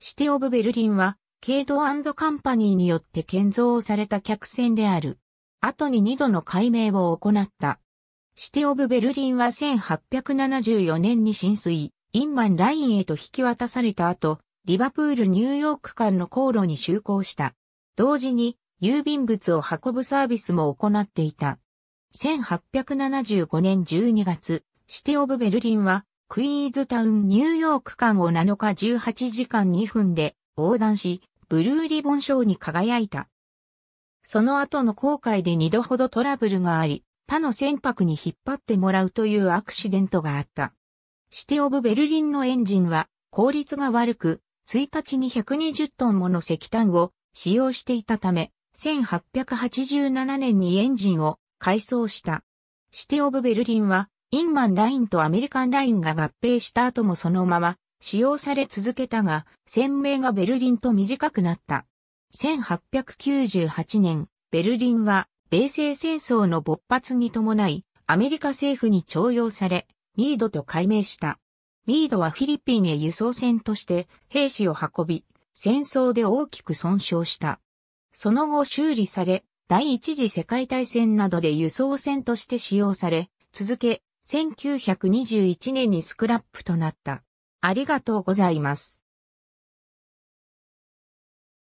シテオブベルリンは、ケイドカンパニーによって建造された客船である。後に2度の解明を行った。シテオブベルリンは1874年に浸水、インマンラインへと引き渡された後、リバプール・ニューヨーク間の航路に就航した。同時に、郵便物を運ぶサービスも行っていた。1875年12月、シテオブベルリンは、クイーズタウンニューヨーク間を7日18時間2分で横断し、ブルーリボン賞に輝いた。その後の航海で2度ほどトラブルがあり、他の船舶に引っ張ってもらうというアクシデントがあった。シテオブベルリンのエンジンは効率が悪く、1日に120トンもの石炭を使用していたため、1887年にエンジンを改装した。シテオブベルリンはインマンラインとアメリカンラインが合併した後もそのまま使用され続けたが、船名がベルリンと短くなった。1898年、ベルリンは米西戦争の勃発に伴い、アメリカ政府に徴用され、ミードと改名した。ミードはフィリピンへ輸送船として兵士を運び、戦争で大きく損傷した。その後修理され、第一次世界大戦などで輸送船として使用され、続け、1921年にスクラップとなった。ありがとうございます。